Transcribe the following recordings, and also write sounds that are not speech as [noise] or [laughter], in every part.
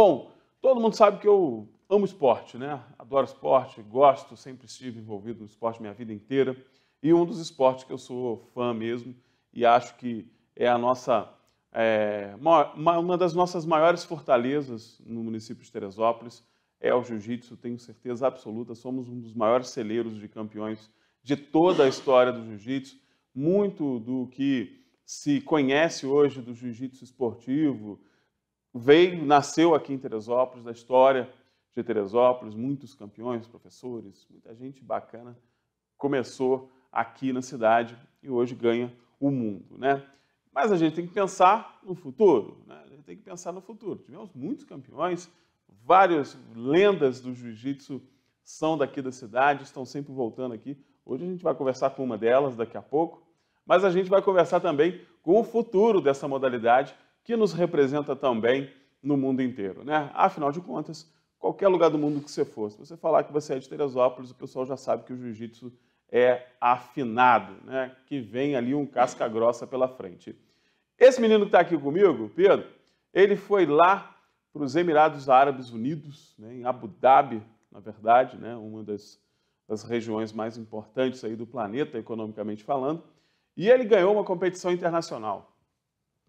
Bom, todo mundo sabe que eu amo esporte, né? Adoro esporte, gosto, sempre estive envolvido no esporte minha vida inteira. E um dos esportes que eu sou fã mesmo e acho que é a nossa é, uma, uma das nossas maiores fortalezas no município de Teresópolis é o jiu-jitsu, tenho certeza absoluta. Somos um dos maiores celeiros de campeões de toda a história do jiu-jitsu. Muito do que se conhece hoje do jiu-jitsu esportivo, veio, nasceu aqui em Teresópolis, da história de Teresópolis, muitos campeões, professores, muita gente bacana começou aqui na cidade e hoje ganha o mundo, né? Mas a gente tem que pensar no futuro, né? A gente tem que pensar no futuro. Tivemos muitos campeões, várias lendas do jiu-jitsu são daqui da cidade, estão sempre voltando aqui. Hoje a gente vai conversar com uma delas daqui a pouco, mas a gente vai conversar também com o futuro dessa modalidade que nos representa também no mundo inteiro. Né? Afinal de contas, qualquer lugar do mundo que você for, se você falar que você é de Teresópolis, o pessoal já sabe que o jiu-jitsu é afinado, né? que vem ali um casca grossa pela frente. Esse menino que está aqui comigo, Pedro, ele foi lá para os Emirados Árabes Unidos, né? em Abu Dhabi, na verdade, né? uma das, das regiões mais importantes aí do planeta, economicamente falando, e ele ganhou uma competição internacional.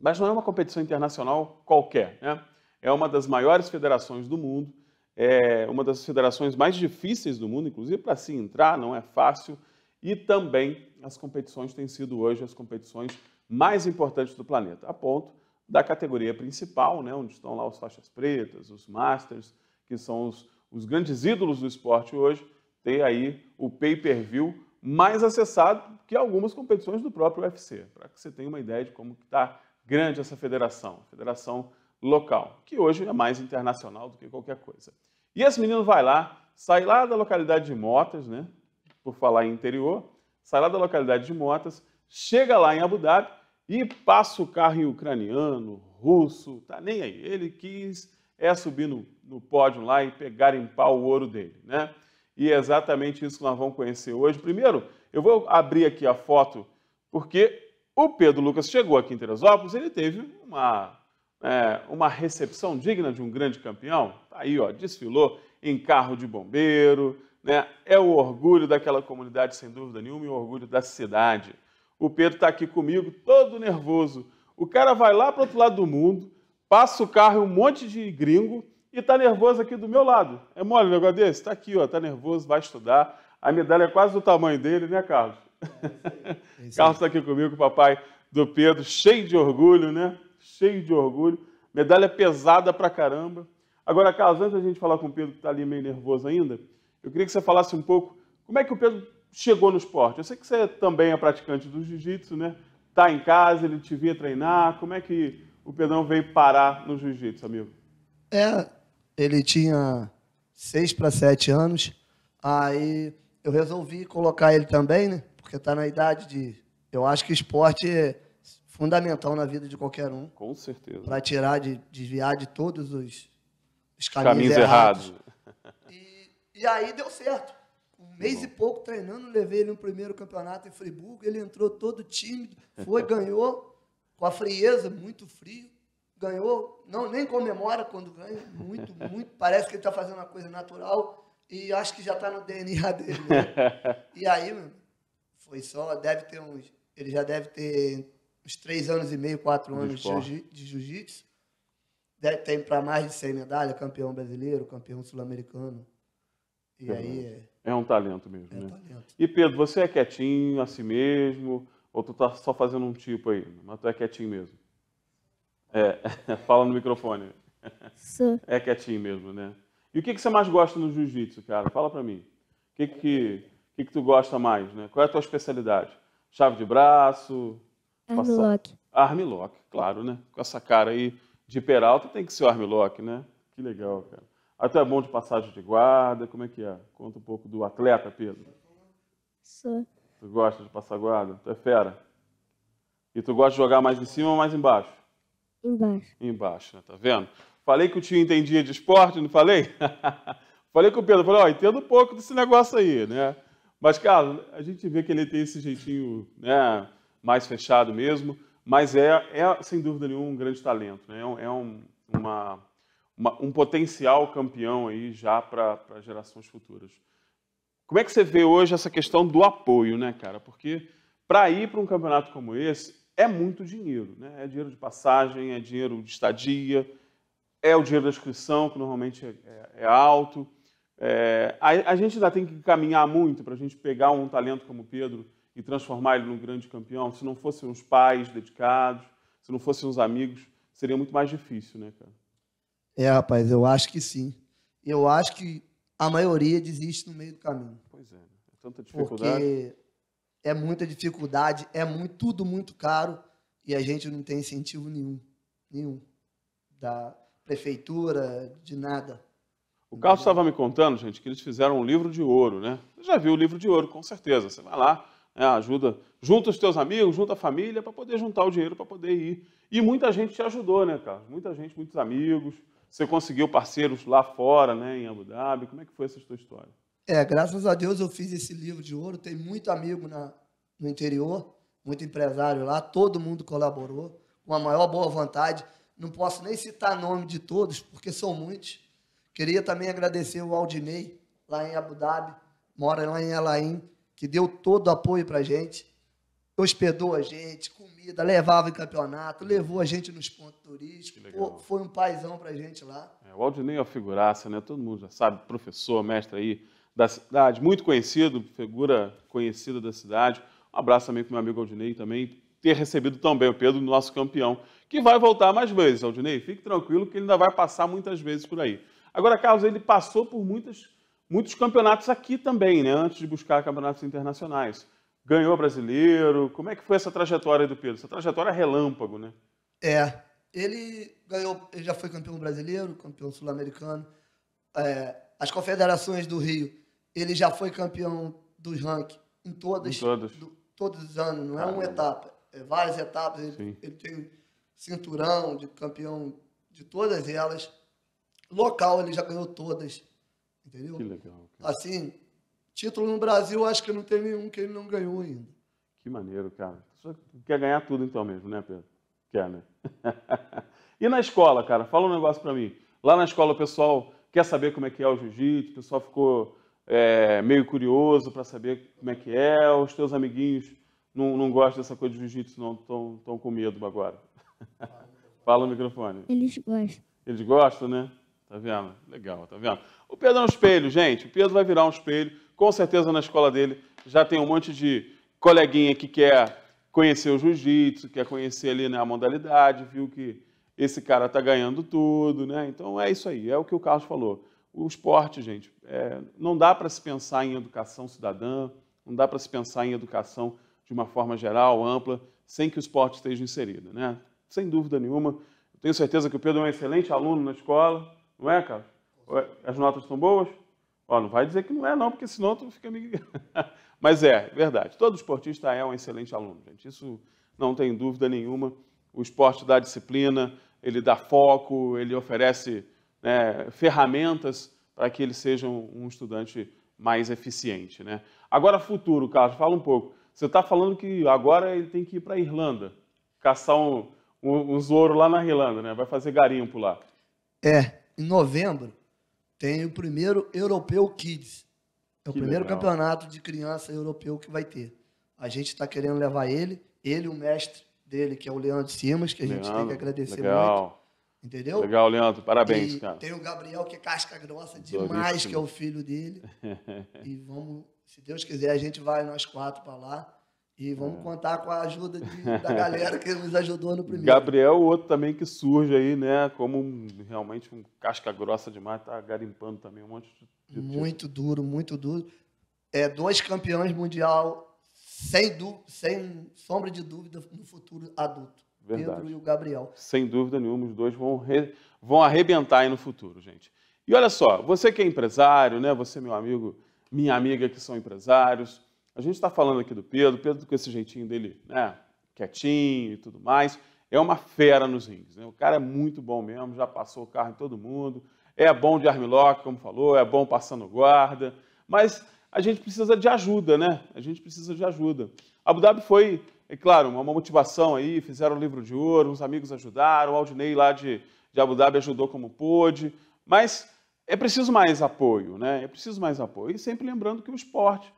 Mas não é uma competição internacional qualquer. Né? É uma das maiores federações do mundo, é uma das federações mais difíceis do mundo, inclusive para se entrar não é fácil. E também as competições têm sido hoje as competições mais importantes do planeta, a ponto da categoria principal, né, onde estão lá os faixas pretas, os masters, que são os, os grandes ídolos do esporte hoje, ter aí o pay-per-view mais acessado que algumas competições do próprio UFC, para que você tenha uma ideia de como está grande essa federação, federação local, que hoje é mais internacional do que qualquer coisa. E esse menino vai lá, sai lá da localidade de Motas, né? Por falar em interior, sai lá da localidade de Motas, chega lá em Abu Dhabi e passa o carro em ucraniano, russo, tá nem aí. Ele quis é subir no, no pódio lá e pegar em pau o ouro dele, né? E é exatamente isso que nós vamos conhecer hoje. Primeiro, eu vou abrir aqui a foto, porque o Pedro Lucas chegou aqui em Teresópolis, ele teve uma, é, uma recepção digna de um grande campeão. Tá aí, ó, desfilou em carro de bombeiro, né? É o orgulho daquela comunidade, sem dúvida nenhuma, e o orgulho da cidade. O Pedro está aqui comigo, todo nervoso. O cara vai lá para o outro lado do mundo, passa o carro e um monte de gringo e está nervoso aqui do meu lado. É mole um negócio desse? Está aqui, ó, está nervoso, vai estudar. A medalha é quase do tamanho dele, né, Carlos? É [laughs] Carlos está aqui comigo, papai do Pedro, cheio de orgulho, né? Cheio de orgulho. Medalha pesada pra caramba. Agora, Carlos, antes da gente falar com o Pedro, que está ali meio nervoso ainda, eu queria que você falasse um pouco como é que o Pedro chegou no esporte. Eu sei que você também é praticante do jiu-jitsu, né? Tá em casa, ele te via treinar. Como é que o Pedrão veio parar no jiu-jitsu, amigo? É, ele tinha seis para sete anos. Aí eu resolvi colocar ele também, né? Porque está na idade de. Eu acho que esporte é fundamental na vida de qualquer um. Com certeza. Para tirar, de, desviar de todos os, os caminhos, caminhos errados. errados. E, e aí deu certo. Um tá mês e pouco treinando, levei ele no primeiro campeonato em Friburgo. Ele entrou todo tímido, foi, [laughs] ganhou, com a frieza, muito frio. Ganhou, não nem comemora quando ganha, muito, [laughs] muito. Parece que ele está fazendo uma coisa natural e acho que já está no DNA dele. Né? [laughs] E aí, meu, foi só, deve ter uns. Ele já deve ter uns três anos e meio, quatro anos de jiu-jitsu. deve Tem para mais de 100 medalhas, campeão brasileiro, campeão sul-americano. E é aí é... é... um talento mesmo, é né? Um talento. E Pedro, você é quietinho assim mesmo? Ou tu tá só fazendo um tipo aí? Mas tu é quietinho mesmo? É, [laughs] fala no microfone. É quietinho mesmo, né? E o que, que você mais gosta no jiu-jitsu, cara? Fala pra mim. O que que que, que tu gosta mais? Né? Qual é a tua especialidade? Chave de braço? Armlock. Armlock, claro, né? Com essa cara aí de peralta tem que ser o armlock, né? Que legal, cara. Até é bom de passagem de guarda, como é que é? Conta um pouco do atleta, Pedro. Sou. Tu gosta de passar guarda? Tu é fera? E tu gosta de jogar mais em cima ou mais embaixo? Embaixo. Embaixo, né? Tá vendo? Falei que o tio entendia de esporte, não falei? [laughs] falei com o Pedro, falei, ó, entendo um pouco desse negócio aí, né? Mas, cara, a gente vê que ele tem esse jeitinho né, mais fechado mesmo, mas é, é sem dúvida nenhuma um grande talento. Né? É, um, é uma, uma, um potencial campeão aí já para gerações futuras. Como é que você vê hoje essa questão do apoio, né, cara? Porque para ir para um campeonato como esse é muito dinheiro, né? É dinheiro de passagem, é dinheiro de estadia, é o dinheiro da inscrição, que normalmente é, é, é alto. É, a, a, gente ainda tem que caminhar muito para a gente pegar um talento como Pedro e transformar ele num grande campeão. Se não fossem os pais dedicados, se não fossem os amigos, seria muito mais difícil, né, cara? É, rapaz, eu acho que sim. Eu acho que a maioria desiste no meio do caminho. Pois é, né? é tanta dificuldade. Porque é muita dificuldade, é muito, tudo muito caro e a gente não tem incentivo nenhum, nenhum da prefeitura, de nada. O Carlos estava me contando, gente, que eles fizeram um livro de ouro, né? Você já viu o livro de ouro, com certeza. Você vai lá, né, ajuda, junta os teus amigos, junta a família para poder juntar o dinheiro para poder ir. E muita gente te ajudou, né, Carlos? Muita gente, muitos amigos. Você conseguiu parceiros lá fora, né, em Abu Dhabi. Como é que foi essa tua história? É, graças a Deus eu fiz esse livro de ouro. Tem muito amigo na, no interior, muito empresário lá. Todo mundo colaborou com a maior boa vontade. Não posso nem citar nome de todos, porque são muitos Queria também agradecer o Aldinei, lá em Abu Dhabi, mora lá em Elaim, que deu todo o apoio para a gente, hospedou a gente, comida, levava em campeonato, levou a gente nos pontos turísticos, Pô, foi um paizão para a gente lá. É, o Aldinei é uma figuraça, né? todo mundo já sabe, professor, mestre aí da cidade, muito conhecido, figura conhecida da cidade. Um abraço também para o meu amigo Aldinei também, ter recebido também o Pedro, nosso campeão, que vai voltar mais vezes, Aldinei. Fique tranquilo que ele ainda vai passar muitas vezes por aí. Agora, Carlos, ele passou por muitas, muitos campeonatos aqui também, né? Antes de buscar campeonatos internacionais. Ganhou brasileiro. Como é que foi essa trajetória do Pedro? Essa trajetória é relâmpago, né? É. Ele ganhou, ele já foi campeão brasileiro, campeão sul-americano. É, as confederações do Rio, ele já foi campeão dos rankings em todas, em todas. Do, todos os anos, não é ah, uma é. etapa, é várias etapas. Ele, ele, tem cinturão de campeão de todas elas local ele já ganhou todas. Entendeu? Que legal. Cara. Assim, título no Brasil, acho que não tem nenhum que ele não ganhou ainda. Que maneiro, cara. Você quer ganhar tudo então mesmo, né, Pedro? Quer, né? [laughs] e na escola, cara? Fala um negócio para mim. Lá na escola o pessoal quer saber como é que é o jiu-jitsu, o pessoal ficou é, meio curioso para saber como é que é, os teus amiguinhos não, não gostam dessa coisa de jiu-jitsu, não, estão com medo agora. [laughs] Fala no microfone. Eles gostam. Eles gostam, né? Tá vendo? Legal, tá vendo? O Pedro é um espelho, gente. O Pedro vai virar um espelho. Com certeza na escola dele já tem um monte de coleguinha que quer conhecer o jiu-jitsu, quer conhecer ali né, a modalidade, viu que esse cara tá ganhando tudo, né? Então é isso aí, é o que o Carlos falou. O esporte, gente, é, não dá para se pensar em educação cidadã, não dá para se pensar em educação de uma forma geral, ampla, sem que o esporte esteja inserido, né? Sem dúvida nenhuma. tenho certeza que o Pedro é um excelente aluno na escola, não é, Carlos? As notas estão boas? Ó, não vai dizer que não é, não, porque senão tu fica me. Mas é, verdade. Todo esportista é um excelente aluno, gente. Isso não tem dúvida nenhuma. O esporte dá disciplina, ele dá foco, ele oferece né, ferramentas para que ele seja um, estudante mais eficiente. Né? Agora, futuro, Carlos, fala um pouco. Você está falando que agora ele tem que ir para a Irlanda, caçar um, um, um, zoro lá na Irlanda, né? vai fazer garimpo lá. É, em novembro, tem o primeiro Europeu Kids. É o que primeiro legal. campeonato de criança europeu que vai ter. A gente está querendo levar ele, ele, o mestre dele, que é o Leandro Simas, que a gente Leandro, tem que agradecer legal. muito. Entendeu? Legal, Leandro, parabéns, e cara. Tem o Gabriel, que é casca grossa demais, Doríssimo. que é o filho dele. [laughs] e vamos, se Deus quiser, a gente vai nós quatro para lá. E vamos é. contar com a ajuda de, [laughs] da galera que nos ajudou no primeiro. Gabriel, o outro também que surge aí, né? Como realmente um casca grossa demais, tá garimpando também um monte de. Tipo. Muito duro, muito duro. É, dois campeões mundial, sem, du... sem sombra de dúvida, no futuro adulto. Verdade. Pedro e o Gabriel. Sem dúvida nenhuma, os dois vão, re... vão arrebentar aí no futuro, gente. E olha só, você que é empresário, né? Você, meu amigo, minha amiga que são empresários a gente está falando aqui do Pedro, Pedro com esse jeitinho dele, né, quietinho e tudo mais, é uma fera nos rings. Né? O cara é muito bom mesmo, já passou o carro em todo mundo, é bom de armlock, como falou, é bom passando guarda, mas a gente precisa de ajuda, né? A gente precisa de ajuda. Abu Dhabi foi, é claro, uma motivação aí, fizeram o livro de ouro, uns amigos ajudaram, o Aldinei lá de, de Abu Dhabi ajudou como pôde, mas é preciso mais apoio, né? É preciso mais apoio. E sempre lembrando que o esporte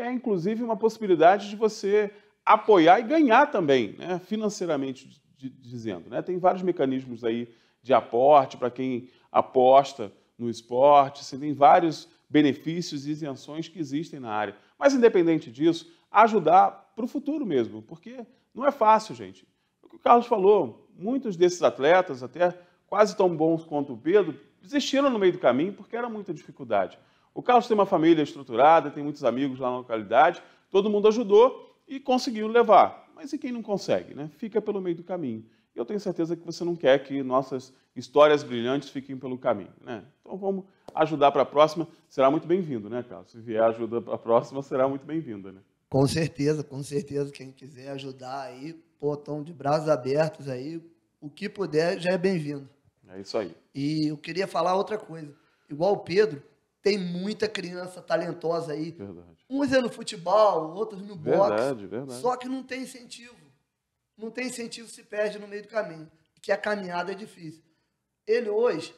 é inclusive uma possibilidade de você apoiar e ganhar também, né? financeiramente dizendo. Né? Tem vários mecanismos aí de aporte para quem aposta no esporte, assim, tem vários benefícios e isenções que existem na área. Mas, independente disso, ajudar para o futuro mesmo, porque não é fácil, gente. O que o Carlos falou, muitos desses atletas, até quase tão bons quanto o Pedro, desistiram no meio do caminho porque era muita dificuldade. O Carlos tem uma família estruturada, tem muitos amigos lá na localidade, todo mundo ajudou e conseguiu levar. Mas e quem não consegue? Né? Fica pelo meio do caminho. Eu tenho certeza que você não quer que nossas histórias brilhantes fiquem pelo caminho. Né? Então vamos ajudar para a próxima. Será muito bem-vindo, né, Carlos? Se vier ajuda para a próxima, será muito bem-vinda. Né? Com certeza, com certeza. Quem quiser ajudar aí, botão de braços abertos aí. O que puder já é bem-vindo. É isso aí. E eu queria falar outra coisa. Igual o Pedro, tem muita criança talentosa aí. Verdade. Uns é no futebol, outros no boxe. Verdade, Só que não tem incentivo. Não tem incentivo, se perde no meio do caminho. Que a caminhada é difícil. Ele hoje,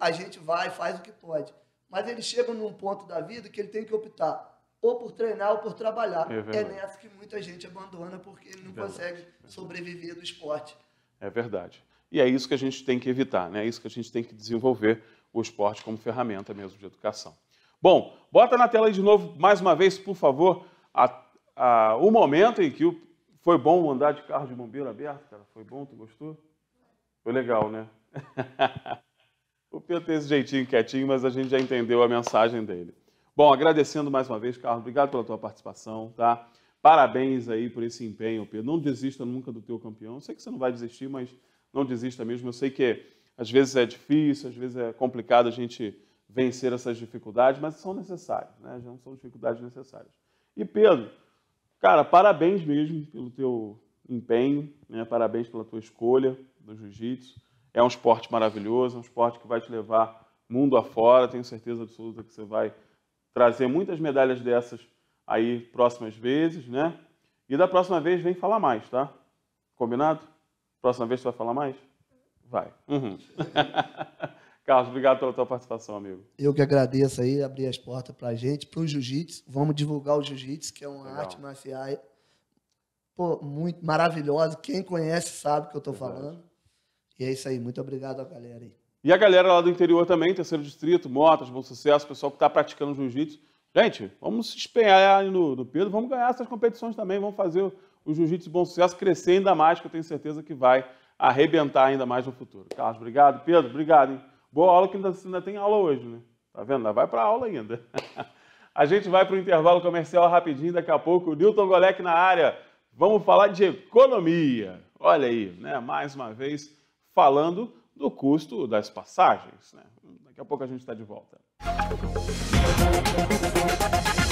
a gente vai, faz o que pode. Mas ele chega num ponto da vida que ele tem que optar ou por treinar ou por trabalhar. É, é nessa que muita gente abandona porque ele não verdade, consegue sobreviver do esporte. É verdade. E é isso que a gente tem que evitar, né? É isso que a gente tem que desenvolver o esporte como ferramenta mesmo de educação. Bom, bota na tela de novo, mais uma vez, por favor, a, a, o momento em que o, foi bom andar de carro de bombeiro aberto, cara. Foi bom, tu gostou? Foi legal, né? [laughs] o Pedro tem esse jeitinho quietinho, mas a gente já entendeu a mensagem dele. Bom, agradecendo mais uma vez, Carlos, obrigado pela tua participação, tá? Parabéns aí por esse empenho, Pedro. Não desista nunca do teu campeão. Eu sei que você não vai desistir, mas não desista mesmo. Eu sei que às vezes é difícil, às vezes é complicado a gente vencer essas dificuldades, mas são necessárias, né? Já não são dificuldades necessárias. E Pedro, cara, parabéns mesmo pelo teu empenho, né? parabéns pela tua escolha do jiu-jitsu. É um esporte maravilhoso, é um esporte que vai te levar mundo afora. Tenho certeza absoluta que você vai trazer muitas medalhas dessas aí próximas vezes, né? E da próxima vez vem falar mais, tá? Combinado? Próxima vez você vai falar mais? Vai. Uhum. [laughs] Carlos, obrigado pela tua participação, amigo. Eu que agradeço aí, abrir as portas para a gente, para o jiu-jitsu. Vamos divulgar o jiu-jitsu, que é uma Legal. arte marcial pô, muito maravilhosa. Quem conhece sabe o que eu estou falando. E é isso aí. Muito obrigado à galera aí. E a galera lá do interior também, terceiro distrito, Motas, Bom Sucesso, pessoal que está praticando jiu-jitsu. Gente, vamos se espelhar no, no Pedro, vamos ganhar essas competições também, vamos fazer o, o jiu-jitsu Bom Sucesso crescer ainda mais, que eu tenho certeza que vai arrebentar ainda mais no futuro. Carlos, obrigado. Pedro, obrigado. Hein? Boa aula que ainda, ainda tem aula hoje, né? Tá vendo? Ainda vai para aula ainda. [laughs] a gente vai para o intervalo comercial rapidinho, daqui a pouco Newton Golec na área. Vamos falar de economia. Olha aí, né? Mais uma vez falando do custo das passagens. Né? Daqui a pouco a gente está de volta. Música